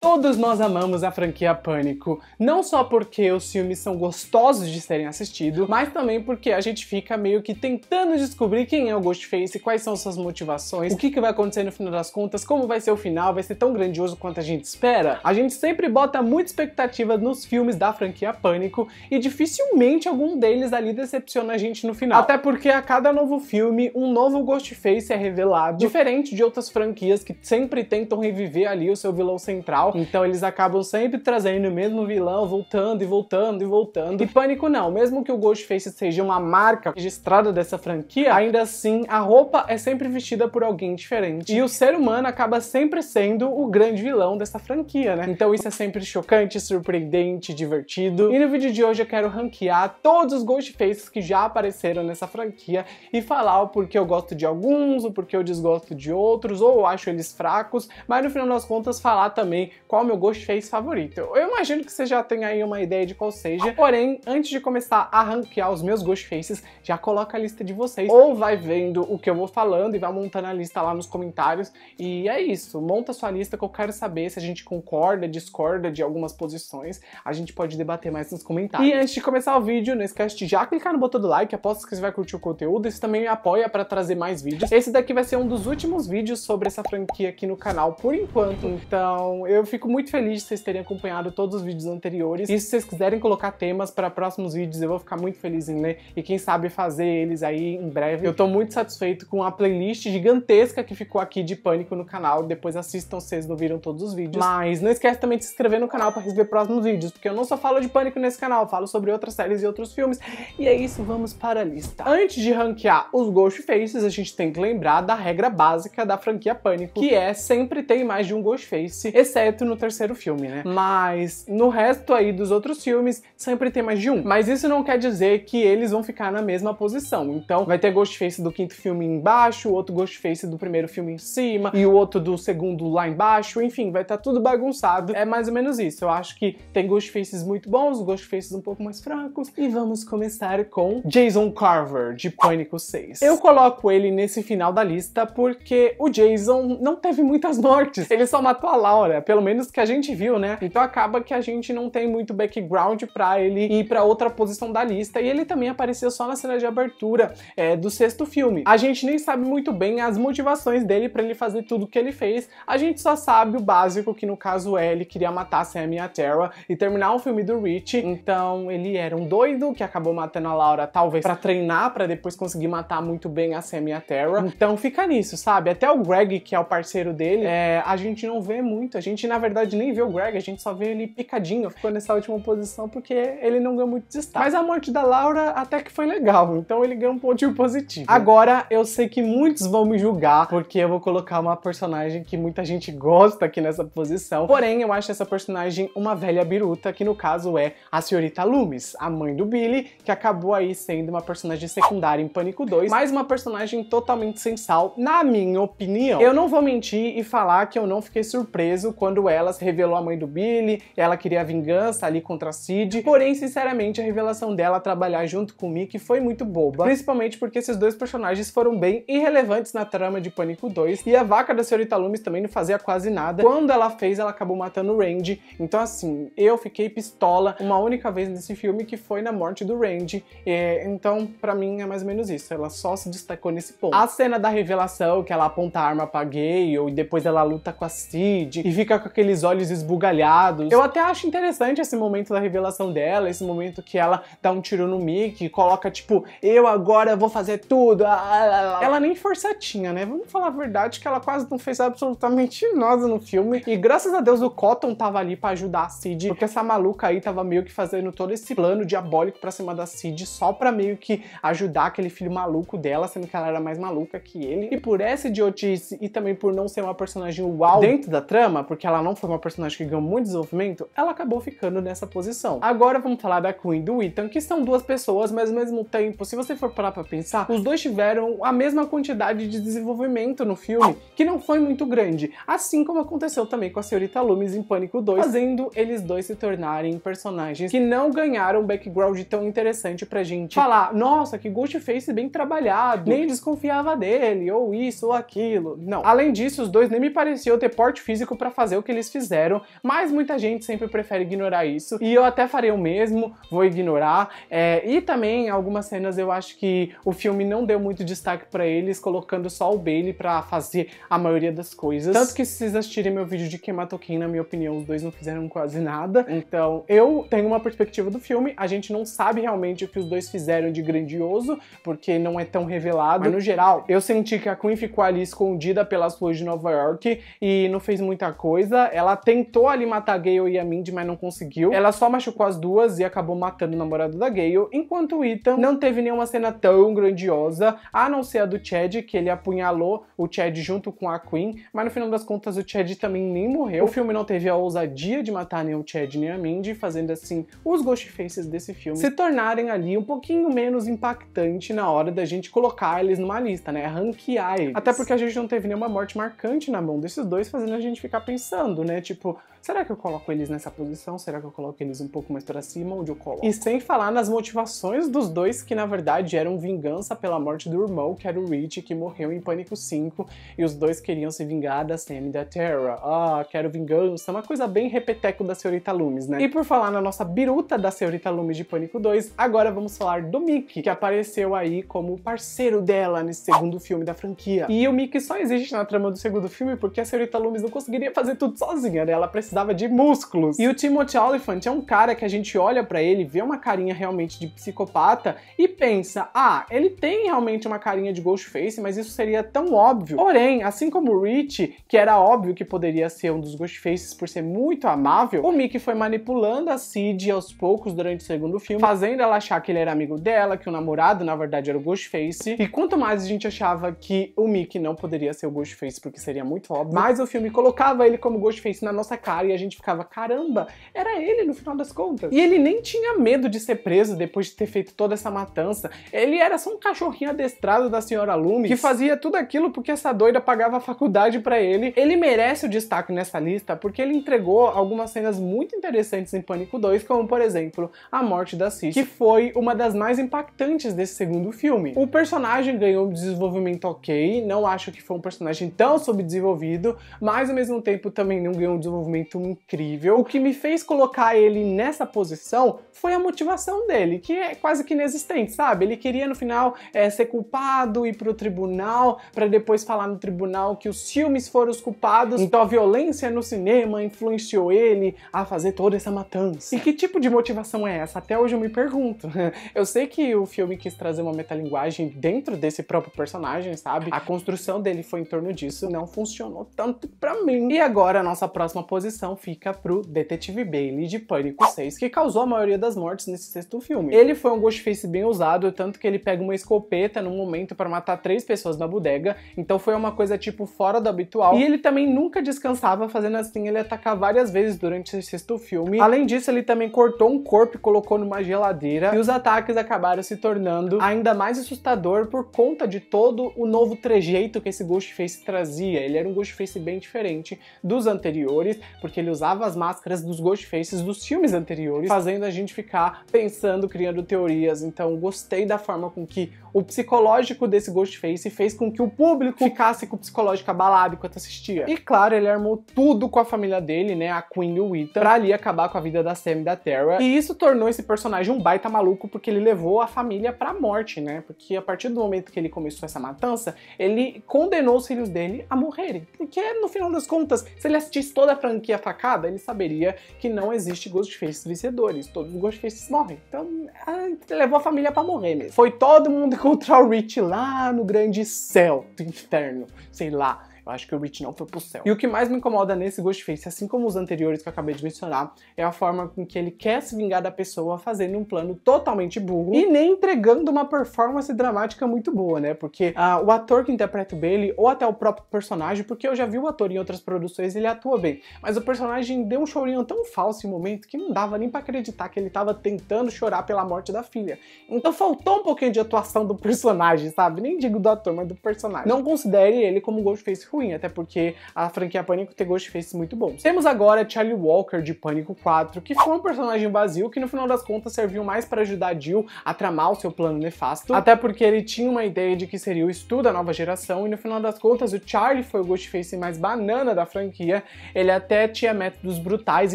Todos nós amamos a franquia Pânico, não só porque os filmes são gostosos de serem assistidos, mas também porque a gente fica meio que tentando descobrir quem é o Ghostface, quais são suas motivações, o que, que vai acontecer no final das contas, como vai ser o final, vai ser tão grandioso quanto a gente espera. A gente sempre bota muita expectativa nos filmes da franquia Pânico e dificilmente algum deles ali decepciona a gente no final. Até porque a cada novo filme, um novo Ghostface é revelado, diferente de outras franquias que sempre tentam reviver ali o seu vilão central tal. Então eles acabam sempre trazendo o mesmo vilão, voltando e voltando e voltando. E Pânico não, mesmo que o Ghostface seja uma marca registrada dessa franquia, ainda assim a roupa é sempre vestida por alguém diferente. E o ser humano acaba sempre sendo o grande vilão dessa franquia, né? Então isso é sempre chocante, surpreendente, divertido. E no vídeo de hoje eu quero ranquear todos os Ghostfaces que já apareceram nessa franquia e falar o porquê eu gosto de alguns, o porquê eu desgosto de outros, ou acho eles fracos, mas no final das contas falar também qual o meu face favorito. Eu imagino que você já tenha aí uma ideia de qual seja, porém, antes de começar a ranquear os meus faces, já coloca a lista de vocês, ou vai vendo o que eu vou falando e vai montando a lista lá nos comentários, e é isso, monta sua lista que eu quero saber se a gente concorda, discorda de algumas posições, a gente pode debater mais nos comentários. E antes de começar o vídeo, não esquece de já clicar no botão do like, aposto que você vai curtir o conteúdo, isso também me é apoia para trazer mais vídeos. Esse daqui vai ser um dos últimos vídeos sobre essa franquia aqui no canal, por enquanto, então eu fico Fico muito feliz de vocês terem acompanhado todos os vídeos anteriores. E se vocês quiserem colocar temas para próximos vídeos, eu vou ficar muito feliz em ler e quem sabe fazer eles aí em breve. Eu tô muito satisfeito com a playlist gigantesca que ficou aqui de pânico no canal. Depois assistam, vocês não viram todos os vídeos. Mas não esquece também de se inscrever no canal para receber próximos vídeos, porque eu não só falo de pânico nesse canal, eu falo sobre outras séries e outros filmes. E é isso, vamos para a lista. Antes de ranquear os Ghost Faces, a gente tem que lembrar da regra básica da franquia Pânico, que é sempre tem mais de um Ghost Face, exceto no terceiro filme, né? Mas no resto aí dos outros filmes, sempre tem mais de um. Mas isso não quer dizer que eles vão ficar na mesma posição. Então vai ter Ghostface do quinto filme embaixo, o outro Ghostface do primeiro filme em cima, e o outro do segundo lá embaixo. Enfim, vai estar tá tudo bagunçado. É mais ou menos isso. Eu acho que tem Ghostfaces muito bons, Ghostfaces um pouco mais fracos. E vamos começar com Jason Carver, de Pânico 6. Eu coloco ele nesse final da lista porque o Jason não teve muitas mortes. Ele só matou a Laura, pelo menos menos que a gente viu, né? Então acaba que a gente não tem muito background para ele ir para outra posição da lista e ele também apareceu só na cena de abertura é, do sexto filme. A gente nem sabe muito bem as motivações dele para ele fazer tudo que ele fez, a gente só sabe o básico, que no caso é ele queria matar Sam e a Terra e terminar o filme do Rich, então ele era um doido que acabou matando a Laura, talvez para treinar, para depois conseguir matar muito bem a Sam e a Terra. Então fica nisso, sabe? Até o Greg, que é o parceiro dele, é, a gente não vê muito, a gente na verdade verdade, nem vê o Greg, a gente só vê ele picadinho, ficou nessa última posição porque ele não ganhou muito destaque. Mas a morte da Laura até que foi legal, então ele ganhou um pontinho positivo. Agora, eu sei que muitos vão me julgar, porque eu vou colocar uma personagem que muita gente gosta aqui nessa posição, porém, eu acho essa personagem uma velha biruta, que no caso é a senhorita Loomis, a mãe do Billy, que acabou aí sendo uma personagem secundária em Pânico 2, mas uma personagem totalmente sem sal, na minha opinião. Eu não vou mentir e falar que eu não fiquei surpreso quando ela elas revelou a mãe do Billy, ela queria vingança ali contra a Cid. Porém, sinceramente, a revelação dela trabalhar junto com o Mickey foi muito boba, principalmente porque esses dois personagens foram bem irrelevantes na trama de Pânico 2 e a vaca da senhorita Loomis também não fazia quase nada. Quando ela fez, ela acabou matando o Randy. Então, assim, eu fiquei pistola uma única vez nesse filme que foi na morte do Randy. É, então, para mim, é mais ou menos isso. Ela só se destacou nesse ponto. A cena da revelação, que ela aponta a arma pra Gale, e depois ela luta com a Cid e fica com aqueles olhos esbugalhados. Eu até acho interessante esse momento da revelação dela, esse momento que ela dá um tiro no Mickey, coloca tipo, eu agora vou fazer tudo. Ah, ah, ah, ela nem forçatinha, né? Vamos falar a verdade que ela quase não fez absolutamente nada no filme. E graças a Deus o Cotton tava ali para ajudar a Cid, porque essa maluca aí tava meio que fazendo todo esse plano diabólico pra cima da Cid só pra meio que ajudar aquele filho maluco dela, sendo que ela era mais maluca que ele. E por essa idiotice e também por não ser uma personagem uau dentro da trama, porque ela não não foi uma personagem que ganhou muito desenvolvimento, ela acabou ficando nessa posição. Agora vamos falar da Queen do Ethan, que são duas pessoas, mas ao mesmo tempo, se você for parar pra pensar, os dois tiveram a mesma quantidade de desenvolvimento no filme, que não foi muito grande. Assim como aconteceu também com a senhorita Loomis em Pânico 2, fazendo eles dois se tornarem personagens que não ganharam um background tão interessante pra gente falar, nossa, que Ghostface bem trabalhado, nem desconfiava dele, ou isso ou aquilo. Não. Além disso, os dois nem me pareciam ter porte físico para fazer o que ele eles fizeram, mas muita gente sempre prefere ignorar isso. E eu até farei o mesmo, vou ignorar. É, e também, algumas cenas eu acho que o filme não deu muito destaque para eles, colocando só o Bailey para fazer a maioria das coisas. Tanto que se vocês assistirem meu vídeo de Quem, na minha opinião, os dois não fizeram quase nada. Então, eu tenho uma perspectiva do filme, a gente não sabe realmente o que os dois fizeram de grandioso, porque não é tão revelado. Mas, no geral, eu senti que a Queen ficou ali escondida pelas ruas de Nova York e não fez muita coisa ela tentou ali matar a Gale e a Mindy, mas não conseguiu. Ela só machucou as duas e acabou matando o namorado da Gale, enquanto o Ethan não teve nenhuma cena tão grandiosa, a não ser a do Chad, que ele apunhalou o Chad junto com a Queen, mas no final das contas o Chad também nem morreu. O filme não teve a ousadia de matar nem o Chad nem a Mindy, fazendo assim os ghostfaces desse filme se tornarem ali um pouquinho menos impactante na hora da gente colocar eles numa lista, né? Ranquear eles. Até porque a gente não teve nenhuma morte marcante na mão desses dois, fazendo a gente ficar pensando né? Tipo, Será que eu coloco eles nessa posição? Será que eu coloco eles um pouco mais para cima? Onde eu coloco? E sem falar nas motivações dos dois, que na verdade eram vingança pela morte do irmão, que era o Rich, que morreu em Pânico 5, e os dois queriam se vingar da Sam e da Terra. Ah, quero vingança, uma coisa bem repeteco da senhorita Loomis, né? E por falar na nossa biruta da senhorita Loomis de Pânico 2, agora vamos falar do Mickey, que apareceu aí como parceiro dela nesse segundo filme da franquia. E o Mickey só existe na trama do segundo filme porque a senhorita Loomis não conseguiria fazer tudo sozinha, né? Ela precisa precisava de músculos. E o Timothy Oliphant é um cara que a gente olha para ele, vê uma carinha realmente de psicopata e pensa: ah, ele tem realmente uma carinha de Ghostface, mas isso seria tão óbvio. Porém, assim como o Rich, que era óbvio que poderia ser um dos Ghostfaces por ser muito amável, o Mickey foi manipulando a Cid aos poucos durante o segundo filme, fazendo ela achar que ele era amigo dela, que o namorado na verdade era o Ghostface. E quanto mais a gente achava que o Mickey não poderia ser o Ghostface porque seria muito óbvio, mais o filme colocava ele como Ghostface na nossa cara cara e a gente ficava, caramba, era ele no final das contas. E ele nem tinha medo de ser preso depois de ter feito toda essa matança. Ele era só um cachorrinho adestrado da senhora Lume que fazia tudo aquilo porque essa doida pagava a faculdade para ele. Ele merece o destaque nessa lista porque ele entregou algumas cenas muito interessantes em Pânico 2, como por exemplo, a morte da Sis, que foi uma das mais impactantes desse segundo filme. O personagem ganhou um desenvolvimento ok, não acho que foi um personagem tão subdesenvolvido, mas ao mesmo tempo também não ganhou um desenvolvimento momento incrível. O que me fez colocar ele nessa posição foi a motivação dele, que é quase que inexistente, sabe? Ele queria no final é, ser culpado, ir pro tribunal, para depois falar no tribunal que os filmes foram os culpados, então a violência no cinema influenciou ele a fazer toda essa matança. E que tipo de motivação é essa? Até hoje eu me pergunto. Eu sei que o filme quis trazer uma metalinguagem dentro desse próprio personagem, sabe? A construção dele foi em torno disso, não funcionou tanto para mim. E agora a nossa próxima posição fica pro detetive Bailey de Pânico 6, que causou a maioria das mortes nesse sexto filme. Ele foi um Ghostface bem usado, tanto que ele pega uma escopeta num momento para matar três pessoas na bodega, então foi uma coisa tipo fora do habitual. E ele também nunca descansava, fazendo assim ele atacar várias vezes durante esse sexto filme. Além disso, ele também cortou um corpo e colocou numa geladeira, e os ataques acabaram se tornando ainda mais assustador por conta de todo o novo trejeito que esse Ghostface trazia. Ele era um Ghostface bem diferente dos anteriores, porque ele usava as máscaras dos Ghostfaces dos filmes anteriores, fazendo a gente ficar pensando, criando teorias. Então, gostei da forma com que o psicológico desse Ghostface fez com que o público ficasse com o psicológico abalado enquanto assistia. E claro, ele armou tudo com a família dele, né, a Queen e o Ita, pra ali acabar com a vida da Sam e da Terra. E isso tornou esse personagem um baita maluco, porque ele levou a família pra morte, né? Porque a partir do momento que ele começou essa matança, ele condenou os filhos dele a morrerem. Porque, no final das contas, se ele assistisse toda a franquia facada, ele saberia que não existe Ghostface vencedores. Todos os Ghostfaces morrem. Então, ele levou a família pra morrer mesmo. Foi todo mundo encontrar o Rich lá no grande céu do inferno, sei lá. Eu acho que o Rich não foi pro céu. E o que mais me incomoda nesse Ghostface, assim como os anteriores que eu acabei de mencionar, é a forma com que ele quer se vingar da pessoa fazendo um plano totalmente burro e nem entregando uma performance dramática muito boa, né? Porque ah, o ator que interpreta o Bailey, ou até o próprio personagem, porque eu já vi o ator em outras produções, ele atua bem. Mas o personagem deu um chorinho tão falso em momento que não dava nem para acreditar que ele tava tentando chorar pela morte da filha. Então faltou um pouquinho de atuação do personagem, sabe? Nem digo do ator, mas do personagem. Não considere ele como Ghostface ruim ruim, até porque a franquia Pânico tem ghostfaces muito bons. Temos agora Charlie Walker de Pânico 4, que foi um personagem vazio que no final das contas serviu mais para ajudar Jill a tramar o seu plano nefasto, até porque ele tinha uma ideia de que seria o estudo da nova geração e no final das contas o Charlie foi o ghostface mais banana da franquia. Ele até tinha métodos brutais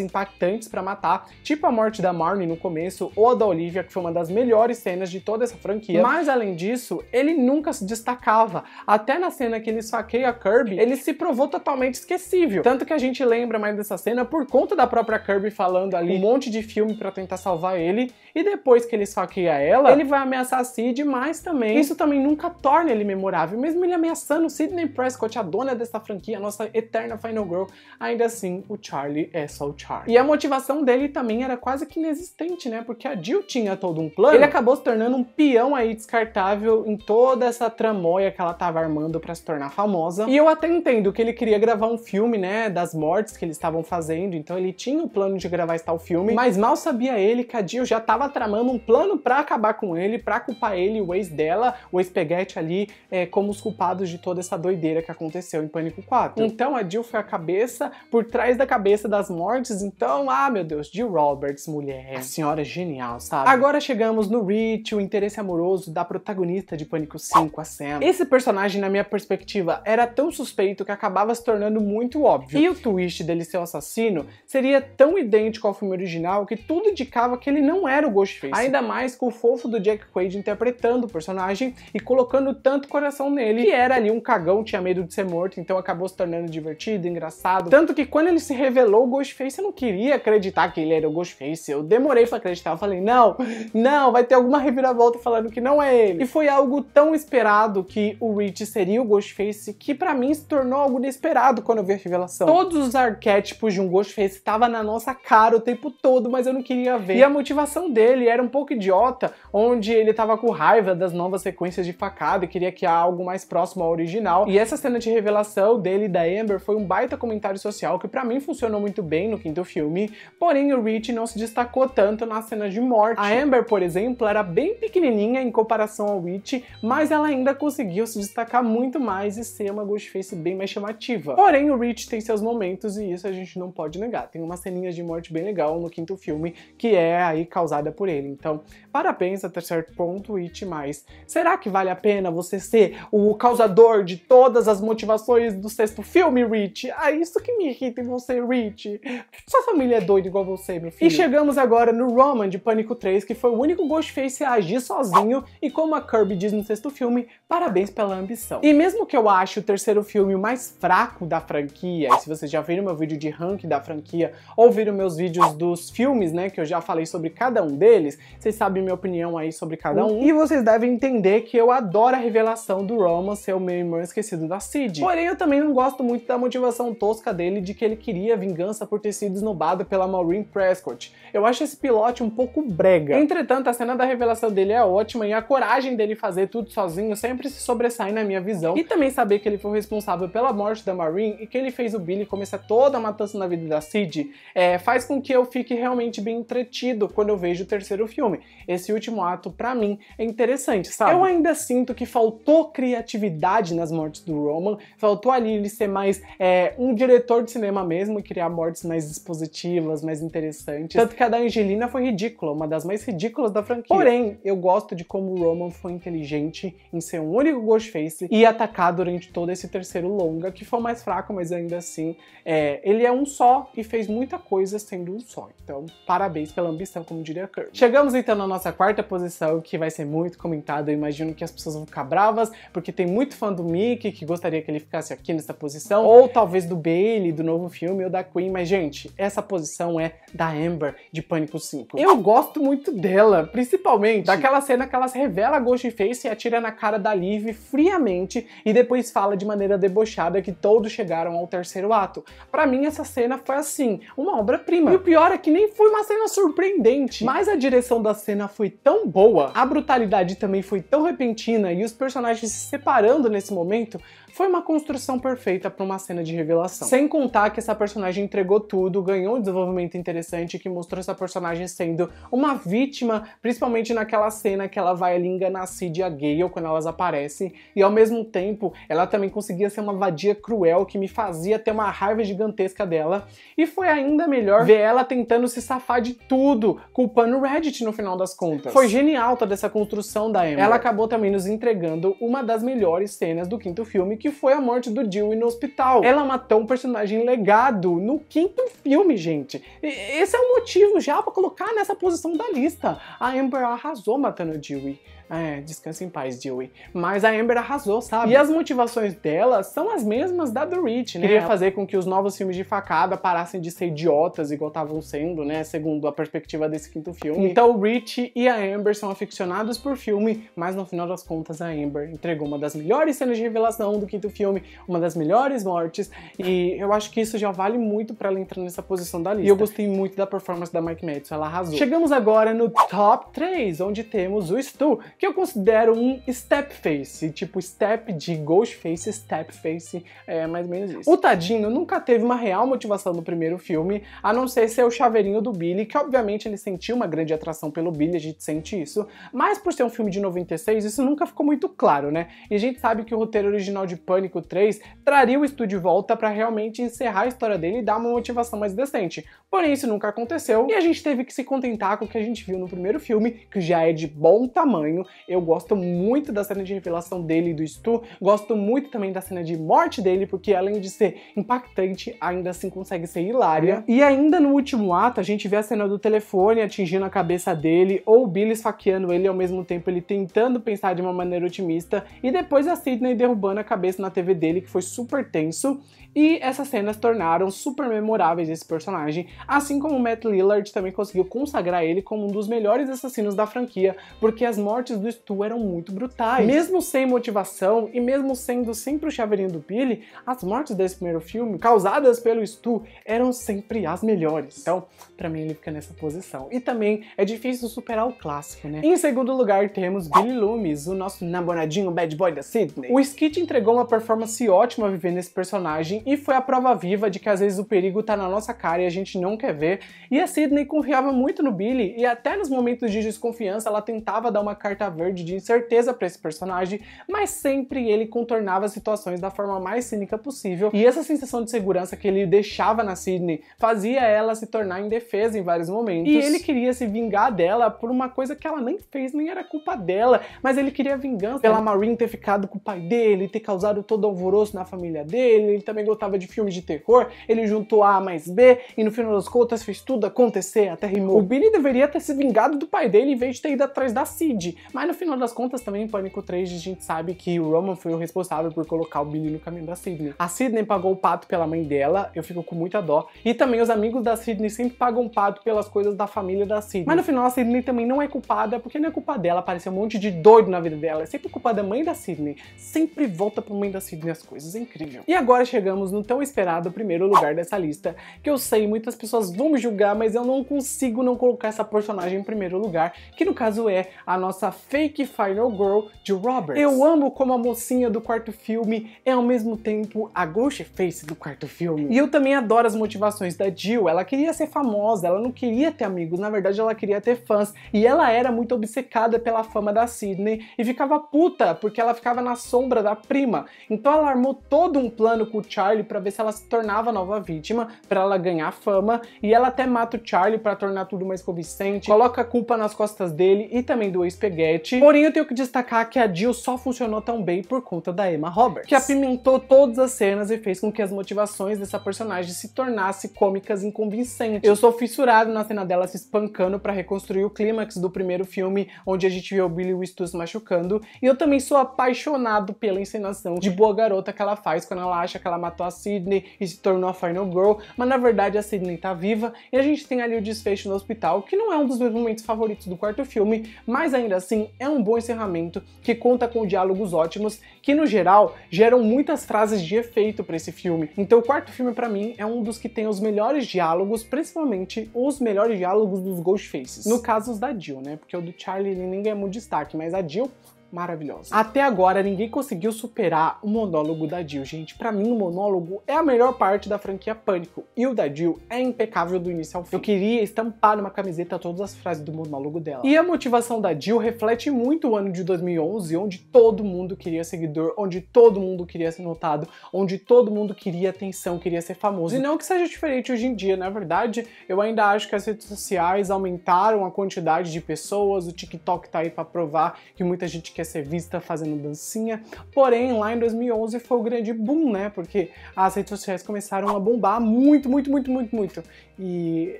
impactantes para matar, tipo a morte da Marnie no começo ou a da Olivia, que foi uma das melhores cenas de toda essa franquia. Mas além disso, ele nunca se destacava. Até na cena que ele esfaqueia Kirby, ele se provou totalmente esquecível. Tanto que a gente lembra mais dessa cena por conta da própria Kirby falando ali um monte de filme para tentar salvar ele, e depois que ele esfaqueia ela, ele vai ameaçar a Sid mais também. Isso também nunca torna ele memorável, mesmo ele ameaçando Sidney Prescott, a dona dessa franquia, a nossa eterna Final Girl, ainda assim o Charlie é só o Charlie. E a motivação dele também era quase que inexistente, né? Porque a Jill tinha todo um plano, ele acabou se tornando um peão aí descartável em toda essa tramóia que ela tava armando para se tornar famosa. E eu até até entendo que ele queria gravar um filme, né, das mortes que eles estavam fazendo, então ele tinha o plano de gravar tal filme, mas mal sabia ele que a Jill já estava tramando um plano para acabar com ele, para culpar ele e o ex dela, o ex-peguete ali, é, como os culpados de toda essa doideira que aconteceu em Pânico 4. Então a Jill foi a cabeça por trás da cabeça das mortes, então, ah, meu Deus, Jill Roberts, mulher, a senhora é genial, sabe? Agora chegamos no Rich, o interesse amoroso da protagonista de Pânico 5, a Sam. Esse personagem, na minha perspectiva, era tão suspeito suspeito que acabava se tornando muito óbvio. E o twist dele ser o assassino seria tão idêntico ao filme original que tudo indicava que ele não era o Ghostface. Ainda mais com o fofo do Jack Quaid interpretando o personagem e colocando tanto coração nele, que era ali um cagão, tinha medo de ser morto, então acabou se tornando divertido, engraçado. Tanto que quando ele se revelou o Ghostface, eu não queria acreditar que ele era o Ghostface. Eu demorei pra acreditar, eu falei, não, não, vai ter alguma reviravolta falando que não é ele. E foi algo tão esperado que o Rich seria o Ghostface que para mim se tornou algo inesperado quando eu vi a revelação. Todos os arquétipos de um Ghostface estavam na nossa cara o tempo todo, mas eu não queria ver. E a motivação dele era um pouco idiota, onde ele tava com raiva das novas sequências de facada e queria que há algo mais próximo ao original. E essa cena de revelação dele e da Amber foi um baita comentário social que para mim funcionou muito bem no quinto filme, porém o Rich não se destacou tanto na cena de morte. A Amber, por exemplo, era bem pequenininha em comparação ao Rich, mas ela ainda conseguiu se destacar muito mais e ser uma Ghostface bem mais chamativa. Porém, o Rich tem seus momentos e isso a gente não pode negar. Tem umas ceninhas de morte bem legal no quinto filme, que é aí causada por ele. Então, parabéns até certo ponto, It, mas será que vale a pena você ser o causador de todas as motivações do sexto filme, Rich? Ah, isso que me irrita em você, Rich. Sua família é doida igual você, meu filho. E chegamos agora no Roman de Pânico 3, que foi o único Ghostface a agir sozinho e como a Kirby diz no sexto filme, parabéns pela ambição. E mesmo que eu ache o terceiro filme filme mais fraco da franquia, e se vocês já viram meu vídeo de ranking da franquia, ou viram meus vídeos dos filmes, né, que eu já falei sobre cada um deles, vocês sabem minha opinião aí sobre cada hum. um, e vocês devem entender que eu adoro a revelação do Roman ser o meu irmão esquecido da Cid. Porém, eu também não gosto muito da motivação tosca dele de que ele queria vingança por ter sido esnobado pela Maureen Prescott. Eu acho esse pilote um pouco brega. Entretanto, a cena da revelação dele é ótima e a coragem dele fazer tudo sozinho sempre se sobressai na minha visão, e também saber que ele foi responsável responsável pela morte da Marine e que ele fez o Billy começar toda a matança na vida da Cid, é, faz com que eu fique realmente bem entretido quando eu vejo o terceiro filme. Esse último ato, para mim, é interessante, sabe? Eu ainda sinto que faltou criatividade nas mortes do Roman, faltou ali ele ser mais é, um diretor de cinema mesmo e criar mortes mais expositivas, mais interessantes. Tanto que a da Angelina foi ridícula, uma das mais ridículas da franquia. Porém, eu gosto de como o Roman foi inteligente em ser um único Ghostface e atacar durante todo esse terceiro terceiro longa, que foi mais fraco, mas ainda assim, é, ele é um só e fez muita coisa sendo um só. Então, parabéns pela ambição, como diria Kirby. Chegamos então na nossa quarta posição, que vai ser muito comentada. Eu imagino que as pessoas vão ficar bravas, porque tem muito fã do Mickey que gostaria que ele ficasse aqui nessa posição, ou talvez do Bailey, do novo filme, ou da Queen. Mas, gente, essa posição é da Amber, de Pânico 5. Eu gosto muito dela, principalmente daquela cena que ela se revela a Ghostface e atira na cara da Liv friamente e depois fala de maneira debochada que todos chegaram ao terceiro ato. Para mim, essa cena foi assim, uma obra-prima. E o pior é que nem foi uma cena surpreendente, mas a direção da cena foi tão boa, a brutalidade também foi tão repentina e os personagens se separando nesse momento, foi uma construção perfeita para uma cena de revelação. Sem contar que essa personagem entregou tudo, ganhou um desenvolvimento interessante que mostrou essa personagem sendo uma vítima, principalmente naquela cena que ela vai ali enganar Cid e a Gale quando elas aparecem, e ao mesmo tempo ela também conseguia ser uma vadia cruel que me fazia ter uma raiva gigantesca dela. E foi ainda melhor ver ela tentando se safar de tudo, culpando o Reddit no final das contas. Foi genial toda essa construção da Emma. Ela acabou também nos entregando uma das melhores cenas do quinto filme, que foi a morte do Dewey no hospital. Ela matou um personagem legado no quinto filme, gente. E esse é o motivo já para colocar nessa posição da lista. A Amber arrasou matando o Dewey. É, descansa em paz, Dewey. Mas a Amber arrasou, sabe? E as motivações dela são as mesmas da do Rich, né? Queria fazer com que os novos filmes de facada parassem de ser idiotas igual estavam sendo, né? Segundo a perspectiva desse quinto filme. Então o Rich e a Amber são aficionados por filme, mas no final das contas a Amber entregou uma das melhores cenas de revelação do quinto filme, uma das melhores mortes, e eu acho que isso já vale muito para ela entrar nessa posição da lista. E eu gostei muito da performance da Mike Madison, ela arrasou. Chegamos agora no top 3, onde temos o Stu, que que eu considero um step face, tipo step de ghost face, step face, é mais ou menos isso. O Tadinho nunca teve uma real motivação no primeiro filme, a não ser ser o chaveirinho do Billy, que obviamente ele sentiu uma grande atração pelo Billy, a gente sente isso, mas por ser um filme de 96, isso nunca ficou muito claro, né? E a gente sabe que o roteiro original de Pânico 3 traria o estúdio de volta para realmente encerrar a história dele e dar uma motivação mais decente. Porém, isso nunca aconteceu e a gente teve que se contentar com o que a gente viu no primeiro filme, que já é de bom tamanho, eu gosto muito da cena de revelação dele e do Stu, gosto muito também da cena de morte dele, porque além de ser impactante, ainda assim consegue ser hilária. E ainda no último ato, a gente vê a cena do telefone atingindo a cabeça dele, ou o Billy esfaqueando ele ao mesmo tempo, ele tentando pensar de uma maneira otimista, e depois a Sidney derrubando a cabeça na TV dele, que foi super tenso. E essas cenas tornaram super memoráveis esse personagem, assim como o Matt Lillard também conseguiu consagrar ele como um dos melhores assassinos da franquia, porque as mortes cortes do Stu eram muito brutais. Mesmo sem motivação e mesmo sendo sempre o chaveirinho do Billy, as mortes desse primeiro filme, causadas pelo Stu, eram sempre as melhores. Então, para mim ele fica nessa posição. E também é difícil superar o clássico, né? Em segundo lugar temos Billy Loomis, o nosso namoradinho bad boy da Sydney. O Skit entregou uma performance ótima vivendo esse personagem e foi a prova viva de que às vezes o perigo tá na nossa cara e a gente não quer ver. E a Sydney confiava muito no Billy e até nos momentos de desconfiança ela tentava dar uma carta faixa verde de incerteza para esse personagem, mas sempre ele contornava as situações da forma mais cínica possível, e essa sensação de segurança que ele deixava na Sidney fazia ela se tornar indefesa em vários momentos. E ele queria se vingar dela por uma coisa que ela nem fez, nem era culpa dela, mas ele queria vingança pela Marine ter ficado com o pai dele, ter causado todo o alvoroço na família dele, ele também gostava de filmes de terror, ele juntou A mais B e no final das contas fez tudo acontecer, até rimou. O Billy deveria ter se vingado do pai dele em vez de ter ido atrás da Cid, mas no final das contas, também em Pânico 3, a gente sabe que o Roman foi o responsável por colocar o Billy no caminho da Sidney. A Sidney pagou o pato pela mãe dela, eu fico com muita dó. E também os amigos da Sidney sempre pagam o pato pelas coisas da família da Sidney. Mas no final, a Sidney também não é culpada, porque não é culpa dela, apareceu um monte de doido na vida dela. É sempre culpa da mãe da Sidney. Sempre volta pra mãe da Sidney as coisas, é incrível. E agora chegamos no tão esperado primeiro lugar dessa lista, que eu sei, muitas pessoas vão me julgar, mas eu não consigo não colocar essa personagem em primeiro lugar, que no caso é a nossa Fake Final Girl de Roberts. Eu amo como a mocinha do quarto filme é ao mesmo tempo a Ghostface do quarto filme. E eu também adoro as motivações da Jill. Ela queria ser famosa, ela não queria ter amigos, na verdade ela queria ter fãs. E ela era muito obcecada pela fama da Sidney e ficava puta porque ela ficava na sombra da prima. Então ela armou todo um plano com o Charlie para ver se ela se tornava nova vítima, para ela ganhar fama. E ela até mata o Charlie para tornar tudo mais convincente, coloca a culpa nas costas dele e também do ex-peguete Porém, eu tenho que destacar que a Jill só funcionou tão bem por conta da Emma Roberts, que apimentou todas as cenas e fez com que as motivações dessa personagem se tornassem cômicas e inconvincentes. Eu sou fissurado na cena dela se espancando para reconstruir o clímax do primeiro filme, onde a gente vê o Billy Wistus machucando, e eu também sou apaixonado pela encenação de boa garota que ela faz quando ela acha que ela matou a Sidney e se tornou a Final Girl, mas na verdade a Sidney tá viva e a gente tem ali o desfecho no hospital, que não é um dos meus momentos favoritos do quarto filme, mas ainda assim é um bom encerramento que conta com diálogos ótimos que, no geral, geram muitas frases de efeito para esse filme. Então, o quarto filme, para mim, é um dos que tem os melhores diálogos, principalmente os melhores diálogos dos Ghostfaces. No caso, os da Jill, né? Porque o do Charlie ninguém é muito destaque, mas a Jill maravilhosa. Até agora, ninguém conseguiu superar o monólogo da Jill, gente. Para mim, o monólogo é a melhor parte da franquia Pânico, e o da Jill é impecável do início ao fim. Eu queria estampar numa camiseta todas as frases do monólogo dela. E a motivação da Jill reflete muito o ano de 2011, onde todo mundo queria seguidor, onde todo mundo queria ser notado, onde todo mundo queria atenção, queria ser famoso. E não que seja diferente hoje em dia, na verdade, eu ainda acho que as redes sociais aumentaram a quantidade de pessoas, o TikTok tá aí para provar que muita gente quer quer ser vista fazendo dancinha. Porém, lá em 2011 foi o grande boom, né? Porque as redes sociais começaram a bombar muito, muito, muito, muito, muito. E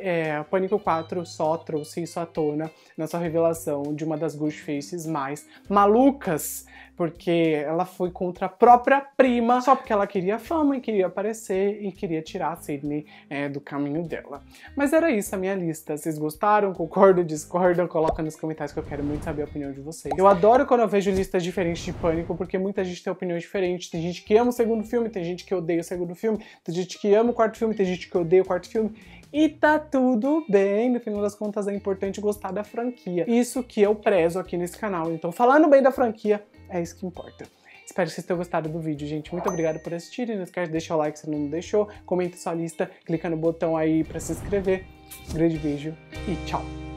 é, Pânico 4 só trouxe isso à tona na sua revelação de uma das Faces mais malucas porque ela foi contra a própria prima só porque ela queria fama e queria aparecer e queria tirar a Sidney é, do caminho dela. Mas era isso a minha lista. Vocês gostaram? Concordam? Discordam? Coloca nos comentários que eu quero muito saber a opinião de vocês. Eu adoro quando eu vejo listas diferentes de pânico, porque muita gente tem opiniões diferentes. Tem gente que ama o segundo filme, tem gente que odeia o segundo filme, tem gente que ama o quarto filme, tem gente que odeia o quarto filme. E tá tudo bem, no final das contas é importante gostar da franquia. Isso que eu prezo aqui nesse canal. Então, falando bem da franquia, é isso que importa. Espero que vocês tenham gostado do vídeo, gente. Muito obrigado por assistir. E não esquece de deixar o like se não deixou. Comenta sua lista, clica no botão aí para se inscrever. grande beijo e tchau!